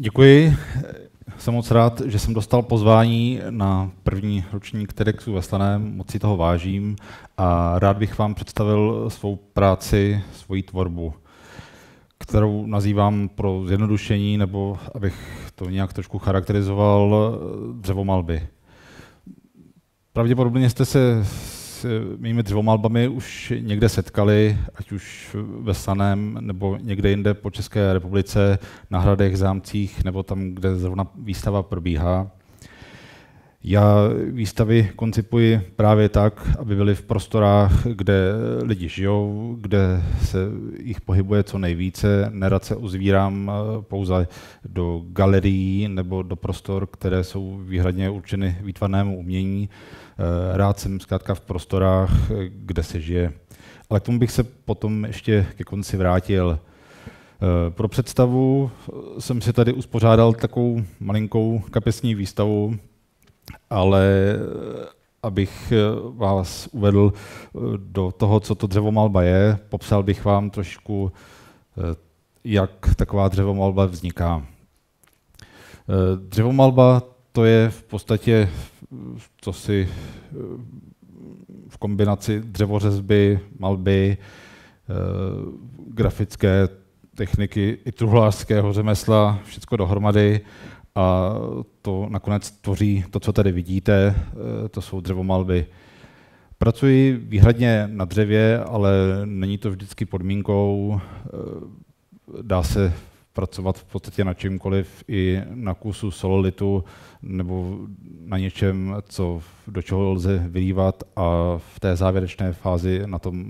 Děkuji. Jsem moc rád, že jsem dostal pozvání na první ročník TEDxu ve Slaném. Moc si toho vážím a rád bych vám představil svou práci, svoji tvorbu, kterou nazývám pro zjednodušení, nebo abych to nějak trošku charakterizoval, dřevomalby. Pravděpodobně jste se s mými dvěma už někde setkali, ať už ve Saném nebo někde jinde po České republice, na hradech, zámcích nebo tam, kde zrovna výstava probíhá. Já výstavy koncipuji právě tak, aby byly v prostorách, kde lidi žijou, kde se jich pohybuje co nejvíce. Nerad se uzvírám eh, pouze do galerií nebo do prostor, které jsou výhradně určeny výtvarnému umění. Eh, rád jsem zkrátka v prostorách, eh, kde se žije. Ale k tomu bych se potom ještě ke konci vrátil. Pro představu jsem si tady uspořádal takovou malinkou kapesní výstavu, ale eh, abych eh, vás uvedl eh, do toho, co to dřevomalba je, popsal bych vám trošku, jak taková dřevomalba vzniká. Dřevomalba to je v podstatě, co si v kombinaci dřevořezby, malby, grafické techniky i truhlářského řemesla, všechno dohromady a to nakonec tvoří to, co tady vidíte, eh, to jsou dřevomalby. Pracuji výhradně na dřevě, ale není to vždycky podmínkou. Eh, dá se pracovat v podstatě na čemkoliv, i na kusu sololitu nebo na něčem, co, do čeho lze vylívat a v té závěrečné fázi na tom,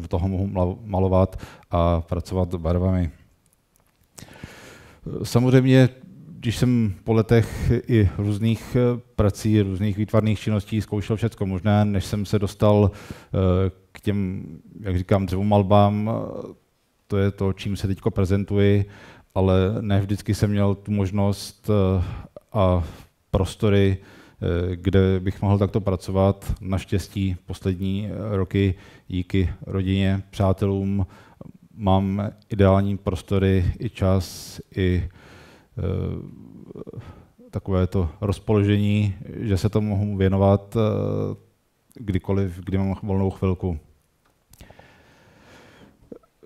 do toho mohu malovat a pracovat barvami. Samozřejmě když jsem po letech i různých eh, prací, různých výtvarných činností zkoušel všechno možné, než jsem se dostal eh, k těm, jak říkám, dřevomalbám, eh, to je to, čím se teď prezentuji, ale ne vždycky jsem měl tu možnost a prostory, kde bych mohl takto pracovat. Naštěstí poslední roky díky rodině, přátelům mám ideální prostory i čas, i uh, Eh, takové to rozpoložení, že se to mohu věnovat eh, kdykoliv, kdy mám volnou chvilku.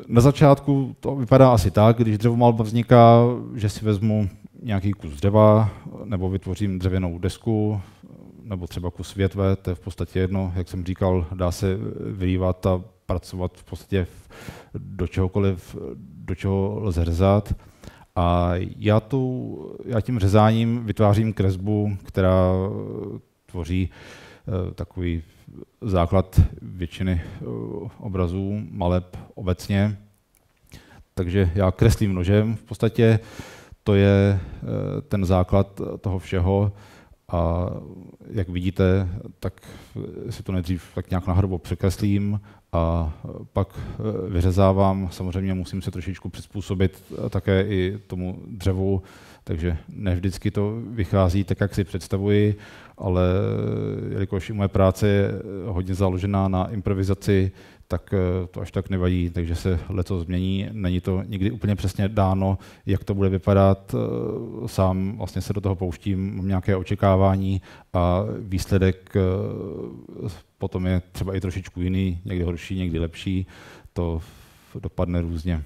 Na začátku to vypadá asi tak, když dřevomalba vzniká, že si vezmu nějaký kus dřeva, nebo vytvořím dřevěnou desku, nebo třeba kus větve, to je v podstatě jedno, jak jsem říkal, dá se vylívat a pracovat v podstatě do čehokoliv, do čeho lze řezat. A já, tu, já tím řezáním vytvářím kresbu, která tvoří eh, takový základ většiny eh, obrazů, maleb obecně. Takže já kreslím nožem v podstatě, to je eh, ten základ toho všeho. A jak vidíte, tak eh, si to nejdřív tak nějak nahrubo překreslím a eh, pak eh, vyřezávám. Samozřejmě musím se trošičku přizpůsobit také i tomu dřevu, takže ne vždycky to vychází tak, jak si představuji, ale jelikož i moje práce je hodně založená na improvizaci, tak eh, to až tak nevadí, takže se leto změní. Není to nikdy úplně přesně dáno, jak to bude vypadat. Eh, sám vlastně se do toho pouštím, mám nějaké očekávání a výsledek eh, potom je třeba i trošičku jiný, někdy horší, někdy lepší. To dopadne různě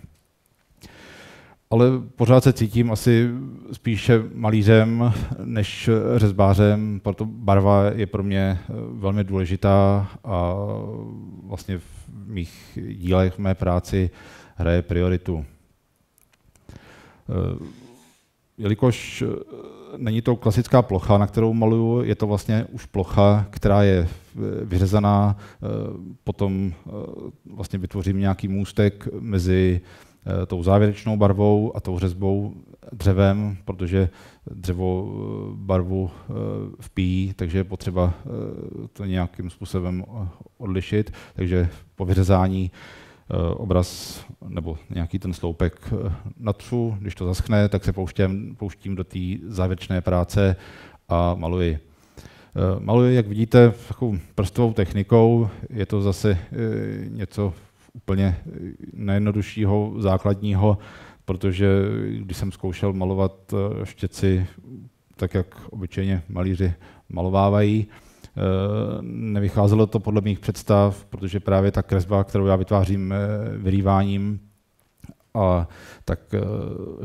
ale pořád se cítím asi spíše malířem než řezbářem, proto barva je pro mě eh, velmi důležitá a vlastně v mých dílech, v mé práci hraje prioritu. Eh, jelikož eh, není to klasická plocha, na kterou maluju, je to vlastně už plocha, která je vyřezaná, potom vlastně vytvořím nějaký můstek mezi Eh, tou závěrečnou barvou a tou řezbou dřevem, protože dřevo eh, barvu eh, vpíjí, takže je potřeba to nějakým způsobem odlišit. Takže po vyřezání obraz nebo nějaký ten sloupek natřu, když to zaschne, tak se pouštím, pouštím do té závěrečné práce a maluji. Maluji, jak vidíte, takovou prstovou technikou, je to zase něco úplně nejjednoduššího, základního, protože když jsem zkoušel malovat eh, štěci tak, jak obyčejně malíři malovávají, eh, nevycházelo to podle mých představ, protože právě ta kresba, kterou já vytvářím eh, vyrýváním, a tak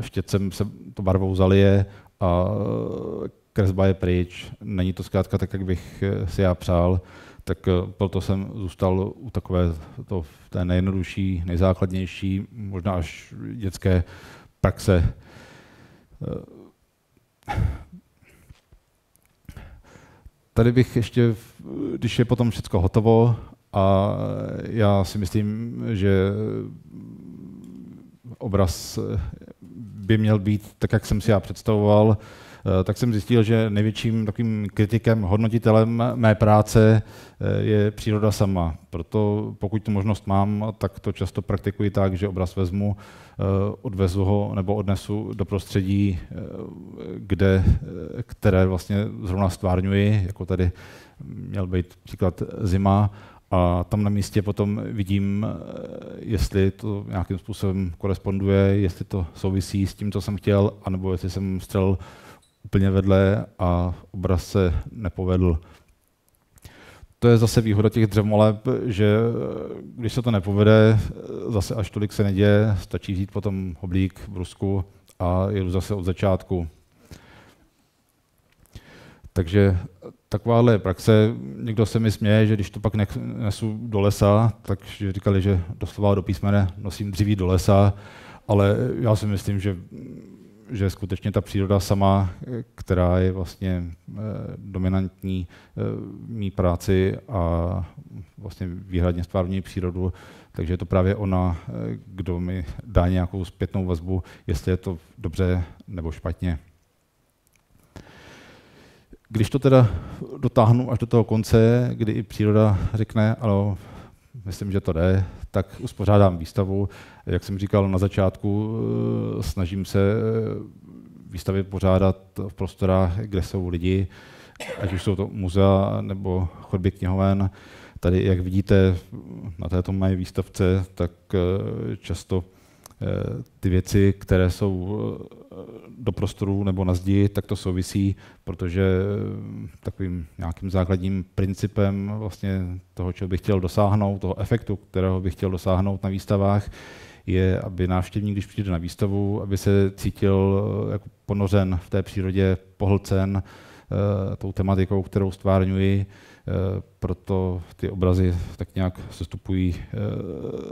štětcem se to barvou zalije a kresba je pryč. Není to zkrátka tak, jak bych si já přál tak eh, proto jsem zůstal u takové to, té nejjednodušší, nejzákladnější, možná až dětské praxe. Eh, tady bych ještě, když je potom všechno hotovo, a já si myslím, že obraz eh, by měl být tak, jak jsem si já představoval, Eh, tak jsem zjistil, že největším takovým kritikem, hodnotitelem mé práce eh, je příroda sama. Proto pokud tu možnost mám, tak to často praktikuji tak, že obraz vezmu, eh, odvezu ho nebo odnesu do prostředí, kde, které vlastně zrovna stvárňuji, jako tady měl být příklad zima, a tam na místě potom vidím, jestli to nějakým způsobem koresponduje, jestli to souvisí s tím, co jsem chtěl, anebo jestli jsem střel úplně vedle a obraz se nepovedl. To je zase výhoda těch dřevmoleb, že eh, když se to nepovede, eh, zase až tolik se neděje, stačí vzít potom oblík, brusku a jedu zase od začátku. Takže takováhle praxe, někdo se mi směje, že když to pak nesu do lesa, takže říkali, že doslova do písmene nosím dříví do lesa, ale já si myslím, že že skutečně ta příroda sama, která je vlastně eh, dominantní eh, mý práci a vlastně výhradně stvární přírodu, takže je to právě ona, eh, kdo mi dá nějakou zpětnou vazbu, jestli je to dobře nebo špatně. Když to teda dotáhnu až do toho konce, kdy i příroda řekne, ano, myslím, že to jde, tak uspořádám výstavu. Jak jsem říkal na začátku, eh, snažím se eh, výstavy pořádat v prostorách, kde jsou lidi, ať už jsou to muzea nebo chodby knihoven. Tady, jak vidíte, na této mé výstavce, tak eh, často Eh, ty věci, které jsou eh, do prostoru nebo na zdi, tak to souvisí, protože eh, takovým nějakým základním principem vlastně toho, čeho bych chtěl dosáhnout, toho efektu, kterého bych chtěl dosáhnout na výstavách, je, aby návštěvník, když přijde na výstavu, aby se cítil jako ponořen v té přírodě, pohlcen tou tematikou, kterou stvárňuji, Eh, proto ty obrazy tak nějak sestupují eh,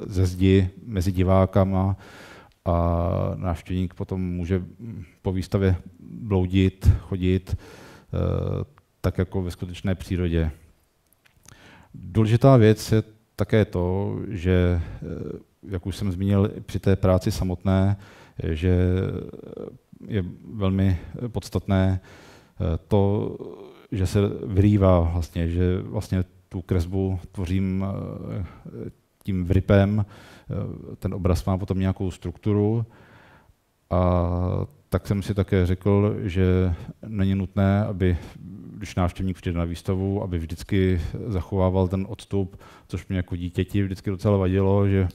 ze zdi mezi divákama a návštěvník potom může mm, po výstavě bloudit, chodit, eh, tak jako ve skutečné přírodě. Důležitá věc je také to, že, jak už jsem zmínil při té práci samotné, že je velmi podstatné to, že se vyrývá vlastně, že vlastně tu kresbu tvořím eh, tím vrypem, eh, ten obraz má potom nějakou strukturu a tak jsem si také řekl, že není nutné, aby když návštěvník přijde na výstavu, aby vždycky zachovával ten odstup, což mě jako dítěti vždycky docela vadilo, že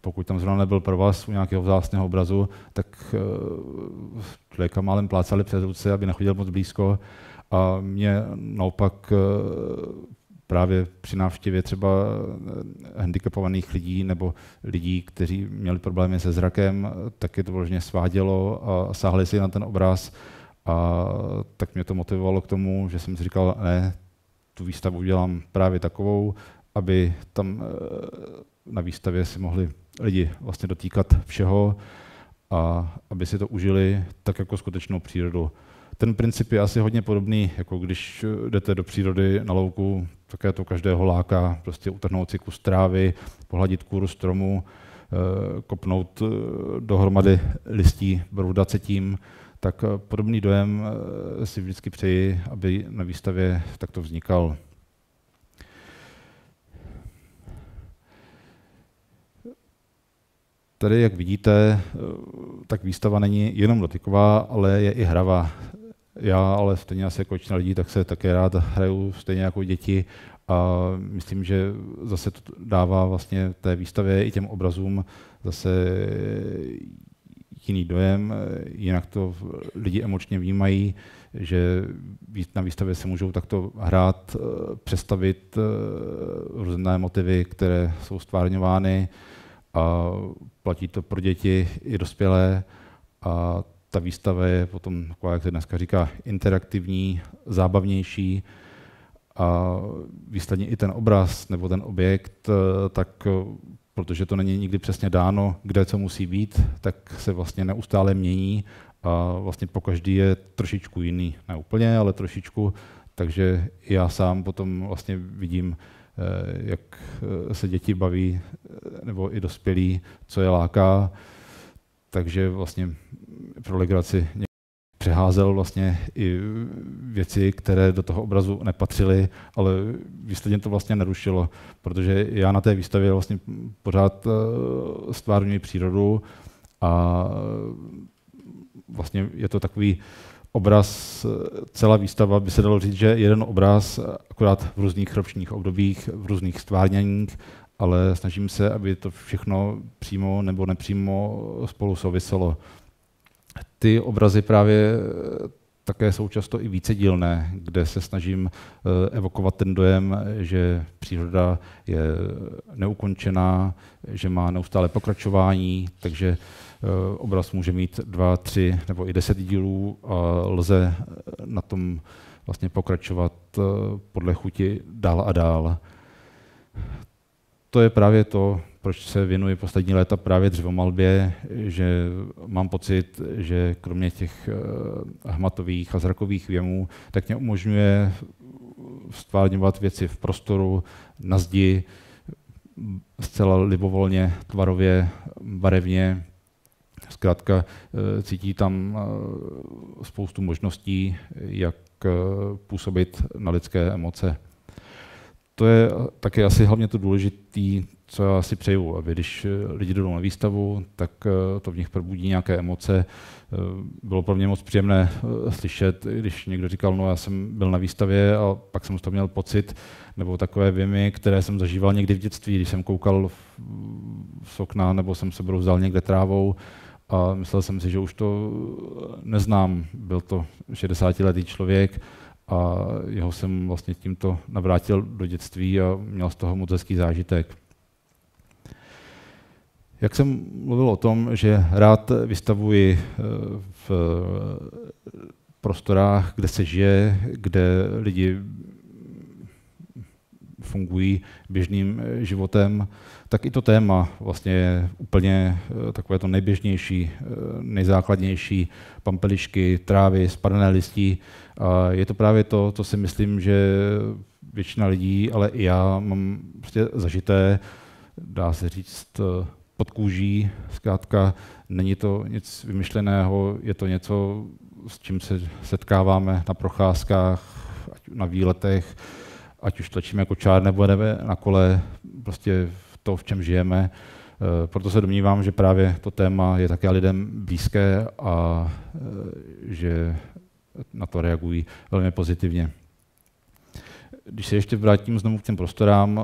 pokud tam zrovna nebyl pro vás u nějakého vzácného obrazu, tak eh, člověka málem plácali přes ruce, aby nechodil moc blízko. A mě naopak eh, právě při návštěvě třeba eh, handicapovaných lidí nebo lidí, kteří měli problémy se zrakem, tak je to vložně svádělo a sáhli si na ten obraz. A tak mě to motivovalo k tomu, že jsem si říkal, ne, tu výstavu udělám právě takovou, aby tam eh, na výstavě si mohli lidi vlastně dotýkat všeho a aby si to užili tak jako skutečnou přírodu. Ten princip je asi hodně podobný, jako když eh, jdete do přírody na louku, také to každého láká, prostě utrhnout si kus trávy, pohladit kůru stromu, eh, kopnout eh, dohromady listí, broudat se tím, tak podobný dojem si vždycky přeji, aby na výstavě takto vznikal. Tady, jak vidíte, tak výstava není jenom dotyková, ale je i hrava. Já ale stejně asi jako lidí, tak se také rád hraju stejně jako děti a myslím, že zase to dává vlastně té výstavě i těm obrazům zase jiný dojem, jinak to lidi emočně vnímají, že na výstavě se můžou takto hrát, eh, přestavit eh, různé motivy, které jsou stvárňovány a platí to pro děti i dospělé a ta výstava je potom, jak se dneska říká, interaktivní, zábavnější a výsledně i ten obraz nebo ten objekt, eh, tak eh, protože to není nikdy přesně dáno, kde co musí být, tak se vlastně neustále mění a vlastně po každý je trošičku jiný, ne úplně, ale trošičku, takže já sám potom vlastně vidím, eh, jak se děti baví, nebo i dospělí, co je láká, takže vlastně pro legraci přeházel vlastně i věci, které do toho obrazu nepatřily, ale výsledně to vlastně narušilo, protože já na té výstavě vlastně pořád eh, stvárňuji přírodu a vlastně je to takový obraz, eh, celá výstava by se dalo říct, že jeden obraz, eh, akorát v různých ročních obdobích, v různých stvárněních ale snažím se, aby to všechno přímo nebo nepřímo spolu souviselo. Ty obrazy právě eh, také jsou často i vícedílné, kde se snažím eh, evokovat ten dojem, že příroda je neukončená, že má neustále pokračování, takže eh, obraz může mít dva, tři nebo i deset dílů a lze na tom vlastně pokračovat podle chuti dál a dál to je právě to, proč se věnuji poslední léta právě dřevomalbě, že mám pocit, že kromě těch eh, hmatových a zrakových věmů, tak mě umožňuje stvárňovat věci v prostoru, na zdi, zcela libovolně, tvarově, barevně. Zkrátka eh, cítí tam eh, spoustu možností, jak působit na lidské emoce to je také asi hlavně to důležité, co já si přeju, aby když eh, lidi jdou na výstavu, tak eh, to v nich probudí nějaké emoce. Eh, bylo pro mě moc příjemné slyšet, když někdo říkal, no já jsem byl na výstavě a pak jsem z toho měl pocit, nebo takové věmy, které jsem zažíval někdy v dětství, když jsem koukal z okna nebo jsem se brouzal někde trávou a myslel jsem si, že už to neznám. Byl to 60-letý člověk, a jeho jsem vlastně tímto navrátil do dětství a měl z toho moc hezký zážitek. Jak jsem mluvil o tom, že rád vystavuji eh, v eh, prostorách, kde se žije, kde lidi fungují běžným eh, životem, tak i to téma vlastně je úplně takové to nejběžnější, nejzákladnější, pampelišky, trávy, spadané listí a je to právě to, co si myslím, že většina lidí, ale i já mám prostě zažité, dá se říct, pod kůží. Zkrátka není to nic vymyšleného, je to něco, s čím se setkáváme na procházkách, na výletech, ať už tlačíme kočár jako nebo jdeme na kole, prostě to, v čem žijeme. Eh, proto se domnívám, že právě to téma je také lidem blízké a eh, že na to reagují velmi pozitivně. Když se ještě vrátím znovu k těm prostorám,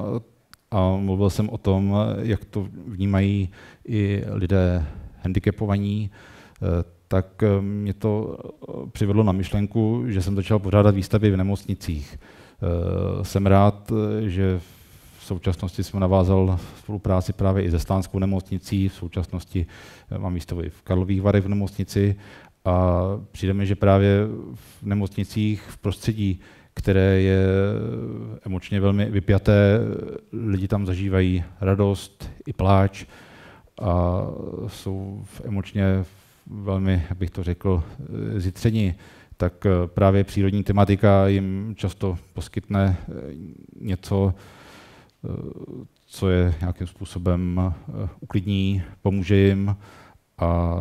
a mluvil jsem o tom, jak to vnímají i lidé handicapovaní, eh, tak eh, mě to eh, přivedlo na myšlenku, že jsem začal pořádat výstavy v nemocnicích. Jsem rád, že v současnosti jsem navázal spolupráci právě i se stánskou nemocnicí, v současnosti mám výstavu i v Karlových Varech v nemocnici a přijde mi, že právě v nemocnicích, v prostředí, které je emočně velmi vypjaté, lidi tam zažívají radost i pláč a jsou v emočně velmi, jak bych to řekl, zitření, tak právě přírodní tematika jim často poskytne něco, co je nějakým způsobem uklidní, pomůže jim a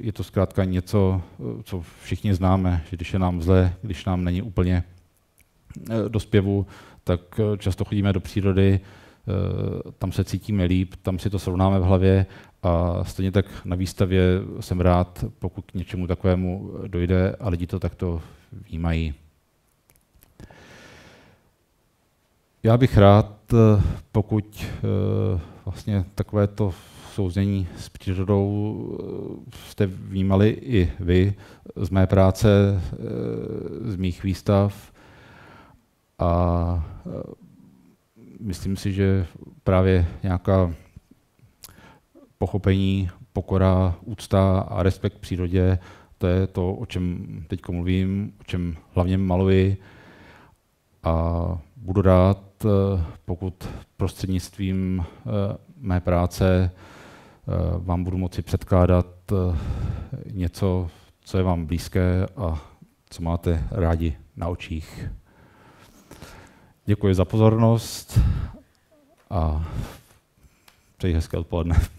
je to zkrátka něco, co všichni známe, že když je nám zle, když nám není úplně eh, do zpěvu, tak eh, často chodíme do přírody, eh, tam se cítíme líp, tam si to srovnáme v hlavě a stejně tak na výstavě jsem rád, pokud k něčemu takovému dojde a lidi to takto vnímají. Já bych rád, pokud vlastně takovéto souznění s přírodou eh, jste vnímali i vy z mé práce, eh, z mých výstav. A eh, myslím si, že právě nějaká pochopení, pokora, úcta a respekt k přírodě, to je to, o čem teď mluvím, o čem hlavně maluji. A budu rád, pokud prostřednictvím mé práce Eh, vám budu moci předkládat eh, něco, co je vám blízké a co máte rádi na očích. Děkuji za pozornost a přeji hezké odpoledne.